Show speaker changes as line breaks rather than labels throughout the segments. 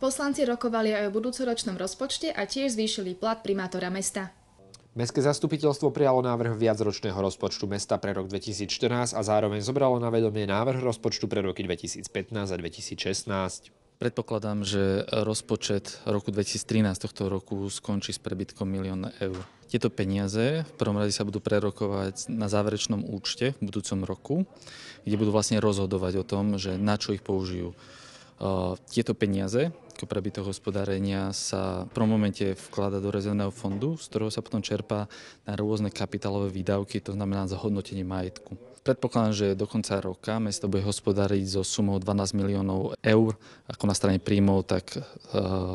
Poslanci rokovali aj o budúcoročnom rozpočte a tiež zvýšili plat primátora mesta.
Mestské zastupiteľstvo prijalo návrh viacročného rozpočtu mesta pre rok 2014 a zároveň zobralo na vedomie návrh rozpočtu pre roky 2015 a 2016.
Predpokladám, že rozpočet roku 2013 tohto roku skončí s prebytkom milión eur. Tieto peniaze v prvom rade sa budú prerokovať na záverečnom účte v budúcom roku, kde budú vlastne rozhodovať o tom, že na čo ich použijú tieto peniaze, ako prebytok hospodárenia, sa v prvom momente vklada do rezervného fondu, z ktorého sa potom čerpá na rôzne kapitálové výdavky, to znamená zahodnotenie majetku. Predpokladám, že do konca roka mesto bude hospodáriť so sumou 12 miliónov eur, ako na strane príjmov, tak e,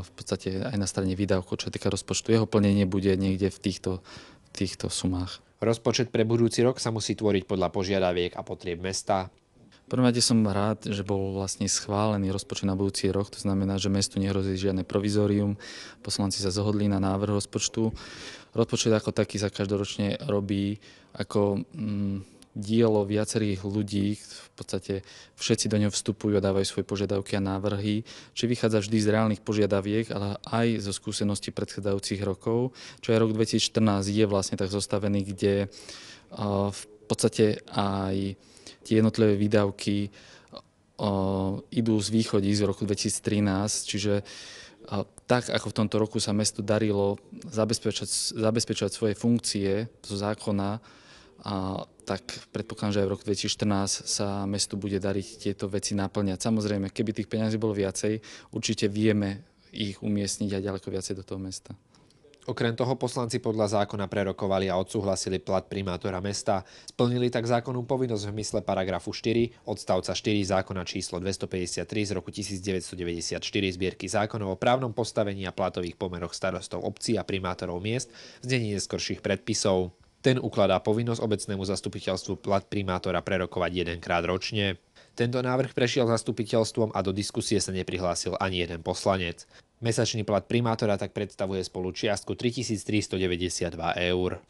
v podstate aj na strane výdavkov, čo týka rozpočtu. Jeho plnenie bude niekde v týchto, v týchto sumách.
Rozpočet pre budúci rok sa musí tvoriť podľa požiadaviek a potrieb mesta,
prvom rade som rád, že bol vlastne schválený rozpočet na budúci rok, to znamená, že mestu nehrozí žiadne provizorium, poslanci sa zhodli na návrh rozpočtu. Rozpočet ako taký sa každoročne robí ako mm, dielo viacerých ľudí, v podstate všetci do ňoho vstupujú a dávajú svoje požiadavky a návrhy, či vychádza vždy z reálnych požiadaviek, ale aj zo skúseností predchádzajúcich rokov, čo aj rok 2014 je vlastne tak zostavený, kde v v podstate aj tie jednotlivé výdavky o, idú z východí z roku 2013, čiže o, tak ako v tomto roku sa mestu darilo zabezpečať, zabezpečovať svoje funkcie zo zákona, a, tak predpokladám, že aj v roku 2014 sa mestu bude dariť tieto veci naplňať. Samozrejme, keby tých peňazí bolo viacej, určite vieme ich umiestniť aj ďaleko viacej do toho mesta.
Okrem toho poslanci podľa zákona prerokovali a odsúhlasili plat primátora mesta. Splnili tak zákonnú povinnosť v mysle paragrafu 4 odstavca 4 zákona číslo 253 z roku 1994 zbierky zákonov o právnom postavení a platových pomeroch starostov obcí a primátorov miest v znení neskorších predpisov. Ten ukladá povinnosť obecnému zastupiteľstvu plat primátora prerokovať jedenkrát ročne. Tento návrh prešiel zastupiteľstvom a do diskusie sa neprihlásil ani jeden poslanec. Mesačný plat primátora tak predstavuje spolu čiastku 3392 eur.